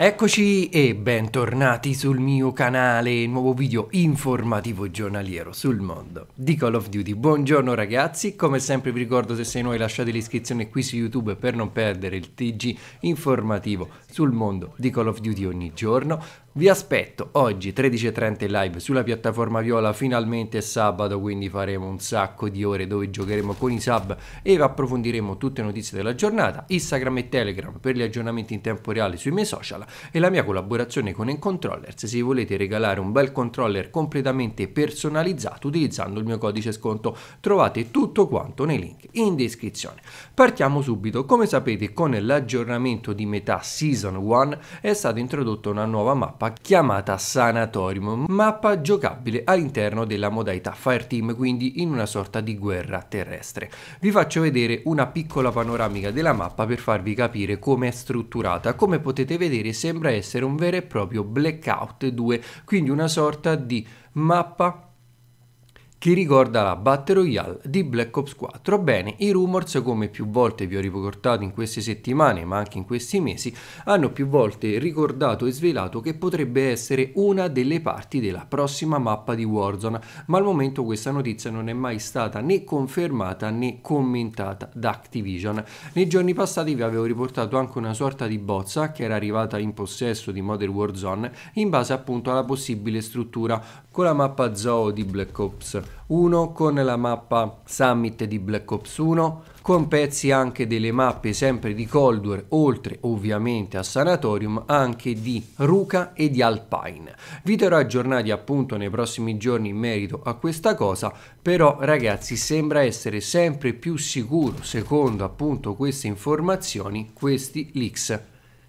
Eccoci e bentornati sul mio canale, nuovo video informativo giornaliero sul mondo di Call of Duty. Buongiorno ragazzi, come sempre vi ricordo se sei noi lasciate l'iscrizione qui su YouTube per non perdere il TG informativo sul mondo di Call of Duty ogni giorno. Vi aspetto oggi 13.30 live sulla piattaforma Viola, finalmente è sabato quindi faremo un sacco di ore dove giocheremo con i sub e approfondiremo tutte le notizie della giornata, Instagram e Telegram per gli aggiornamenti in tempo reale sui miei social e la mia collaborazione con Encontrollers se volete regalare un bel controller completamente personalizzato utilizzando il mio codice sconto. Trovate tutto quanto nei link in descrizione. Partiamo subito, come sapete con l'aggiornamento di metà Season 1 è stata introdotta una nuova mappa chiamata Sanatorium, mappa giocabile all'interno della modalità Fireteam, quindi in una sorta di guerra terrestre. Vi faccio vedere una piccola panoramica della mappa per farvi capire come è strutturata. Come potete vedere sembra essere un vero e proprio Blackout 2, quindi una sorta di mappa chi ricorda la Battle Royale di Black Ops 4? Bene, i rumors, come più volte vi ho riportato in queste settimane, ma anche in questi mesi, hanno più volte ricordato e svelato che potrebbe essere una delle parti della prossima mappa di Warzone, ma al momento questa notizia non è mai stata né confermata né commentata da Activision. Nei giorni passati vi avevo riportato anche una sorta di bozza che era arrivata in possesso di Modern Warzone in base appunto alla possibile struttura con la mappa Zoo di Black Ops uno con la mappa Summit di Black Ops 1, con pezzi anche delle mappe sempre di Cold War, oltre ovviamente a Sanatorium, anche di Ruka e di Alpine. Vi terrò aggiornati appunto nei prossimi giorni in merito a questa cosa, però ragazzi sembra essere sempre più sicuro, secondo appunto queste informazioni, questi leaks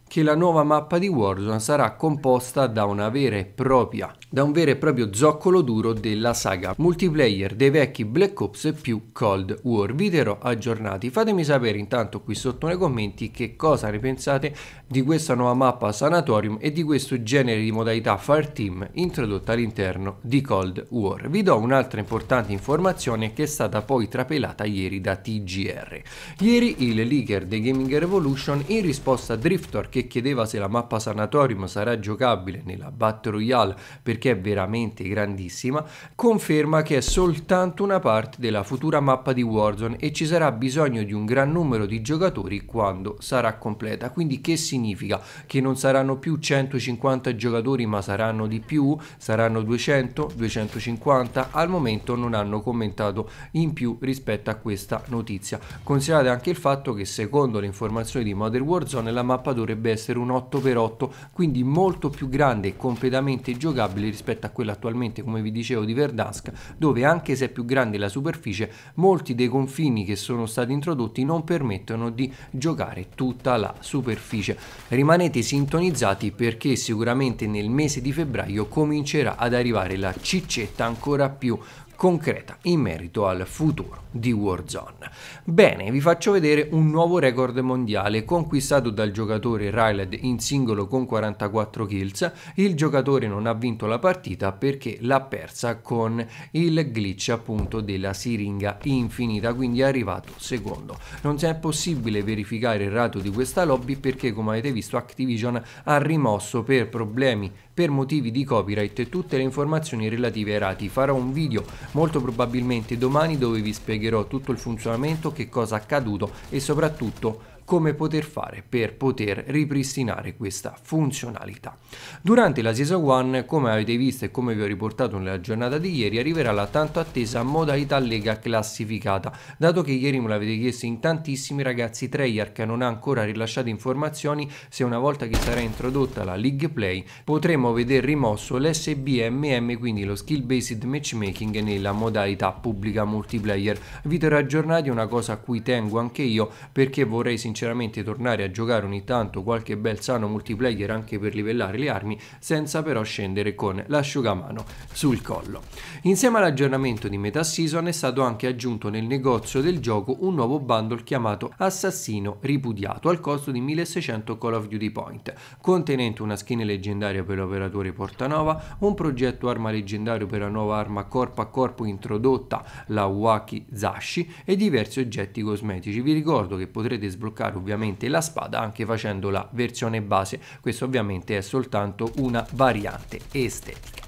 che la nuova mappa di Warzone sarà composta da una vera e propria da un vero e proprio zoccolo duro della saga multiplayer dei vecchi Black Ops più Cold War. Vi terrò aggiornati. Fatemi sapere intanto qui sotto nei commenti che cosa ne pensate di questa nuova mappa Sanatorium e di questo genere di modalità Fireteam introdotta all'interno di Cold War. Vi do un'altra importante informazione che è stata poi trapelata ieri da TGR. Ieri il leaker The Gaming Revolution in risposta a Driftor che chiedeva se la mappa Sanatorium sarà giocabile nella Battle Royale per perché è veramente grandissima, conferma che è soltanto una parte della futura mappa di Warzone e ci sarà bisogno di un gran numero di giocatori quando sarà completa. Quindi che significa? Che non saranno più 150 giocatori ma saranno di più? Saranno 200? 250? Al momento non hanno commentato in più rispetto a questa notizia. Considerate anche il fatto che secondo le informazioni di Modern Warzone la mappa dovrebbe essere un 8x8 quindi molto più grande e completamente giocabile rispetto a quella attualmente, come vi dicevo, di Verdansk, dove anche se è più grande la superficie, molti dei confini che sono stati introdotti non permettono di giocare tutta la superficie. Rimanete sintonizzati perché sicuramente nel mese di febbraio comincerà ad arrivare la ciccetta ancora più concreta in merito al futuro di Warzone. Bene, vi faccio vedere un nuovo record mondiale conquistato dal giocatore Ryled in singolo con 44 kills. Il giocatore non ha vinto la partita perché l'ha persa con il glitch appunto della siringa infinita, quindi è arrivato secondo. Non si è possibile verificare il rato di questa lobby perché come avete visto Activision ha rimosso per problemi per motivi di copyright e tutte le informazioni relative ai rati farò un video molto probabilmente domani dove vi spiegherò tutto il funzionamento, che cosa è accaduto e soprattutto come poter fare per poter ripristinare questa funzionalità. Durante la Season 1, come avete visto e come vi ho riportato nella giornata di ieri, arriverà la tanto attesa modalità Lega classificata, dato che ieri me l'avete chiesto in tantissimi ragazzi Treyarch non ha ancora rilasciato informazioni se una volta che sarà introdotta la League Play potremo vedere rimosso l'SBMM, quindi lo Skill Based Matchmaking nella modalità pubblica multiplayer. Vi terrò aggiornati, una cosa a cui tengo anche io perché vorrei sinceramente sinceramente tornare a giocare ogni tanto qualche bel sano multiplayer anche per livellare le armi, senza però scendere con l'asciugamano sul collo. Insieme all'aggiornamento di metà season è stato anche aggiunto nel negozio del gioco un nuovo bundle chiamato Assassino Ripudiato al costo di 1600 Call of Duty Point, contenente una skin leggendaria per l'operatore Portanova, un progetto arma leggendario per la nuova arma corpo a corpo introdotta, la Waki Zashi, e diversi oggetti cosmetici. Vi ricordo che potrete sbloccare modificare ovviamente la spada anche facendo la versione base questo ovviamente è soltanto una variante estetica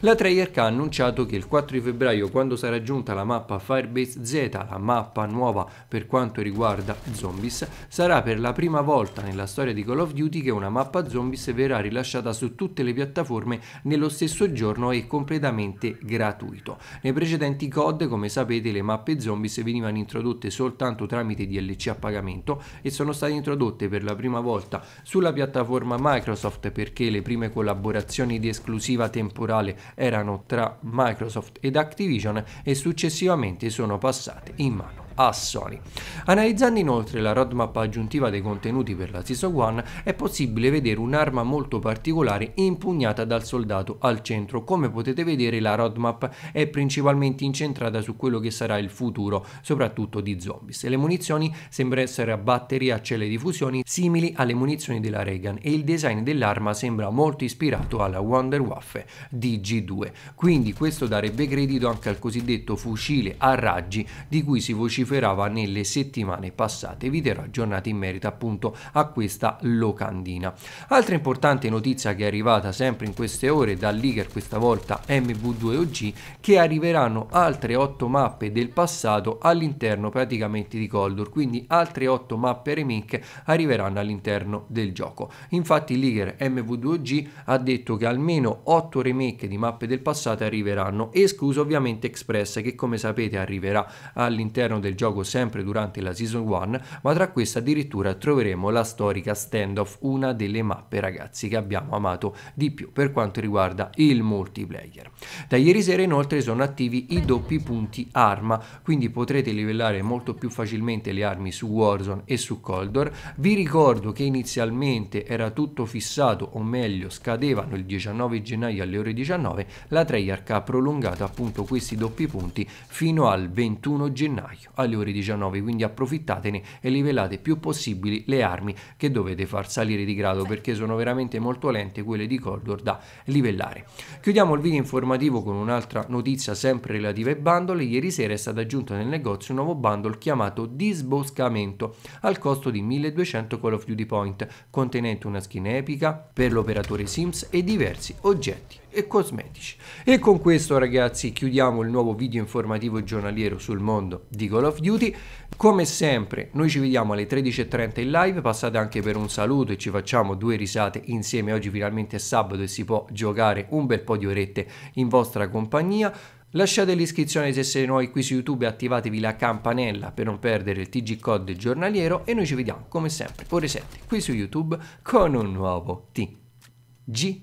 la Treyarch ha annunciato che il 4 febbraio, quando sarà giunta la mappa Firebase Z, la mappa nuova per quanto riguarda zombies, sarà per la prima volta nella storia di Call of Duty che una mappa zombies verrà rilasciata su tutte le piattaforme nello stesso giorno e completamente gratuito. Nei precedenti COD, come sapete, le mappe zombies venivano introdotte soltanto tramite DLC a pagamento e sono state introdotte per la prima volta sulla piattaforma Microsoft perché le prime collaborazioni di esclusiva temporale erano tra Microsoft ed Activision e successivamente sono passate in mano a Sony. Analizzando inoltre la roadmap aggiuntiva dei contenuti per la Season 1 è possibile vedere un'arma molto particolare impugnata dal soldato al centro. Come potete vedere la roadmap è principalmente incentrata su quello che sarà il futuro, soprattutto di zombies. Le munizioni sembrano essere a batteria a celle di fusioni simili alle munizioni della Reagan e il design dell'arma sembra molto ispirato alla Wonder Waffe di G2. Quindi questo darebbe credito anche al cosiddetto fucile a raggi di cui si vocifera vociferava nelle settimane passate. Vi terrò aggiornati in merito appunto a questa locandina. Altra importante notizia che è arrivata sempre in queste ore dal leaker, questa volta MV2OG, che arriveranno altre 8 mappe del passato all'interno praticamente di Coldor, quindi altre 8 mappe remake arriveranno all'interno del gioco. Infatti il MV2OG ha detto che almeno 8 remake di mappe del passato arriveranno, escluso ovviamente Express che come sapete arriverà all'interno del gioco sempre durante la Season 1, ma tra questa addirittura troveremo la storica Standoff, una delle mappe ragazzi che abbiamo amato di più per quanto riguarda il multiplayer. Da ieri sera inoltre sono attivi i doppi punti arma, quindi potrete livellare molto più facilmente le armi su Warzone e su Coldor. Vi ricordo che inizialmente era tutto fissato, o meglio scadevano il 19 gennaio alle ore 19, la Treyarch ha prolungato appunto questi doppi punti fino al 21 gennaio alle ore 19, quindi approfittatene e livellate più possibili le armi che dovete far salire di grado perché sono veramente molto lente quelle di Coldor da livellare. Chiudiamo il video informativo con un'altra notizia sempre relativa ai bundle. Ieri sera è stato aggiunto nel negozio un nuovo bundle chiamato Disboscamento al costo di 1200 Call of Duty Point contenente una skin epica per l'operatore Sims e diversi oggetti e cosmetici. E con questo ragazzi chiudiamo il nuovo video informativo giornaliero sul mondo di Call of Duty. Come sempre noi ci vediamo alle 13.30 in live, passate anche per un saluto e ci facciamo due risate insieme. Oggi finalmente è sabato e si può giocare un bel po' di orette in vostra compagnia. Lasciate l'iscrizione se siete noi qui su YouTube e attivatevi la campanella per non perdere il TG Code giornaliero e noi ci vediamo come sempre ore 7 qui su YouTube con un nuovo TG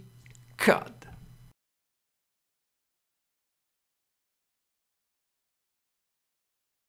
Code.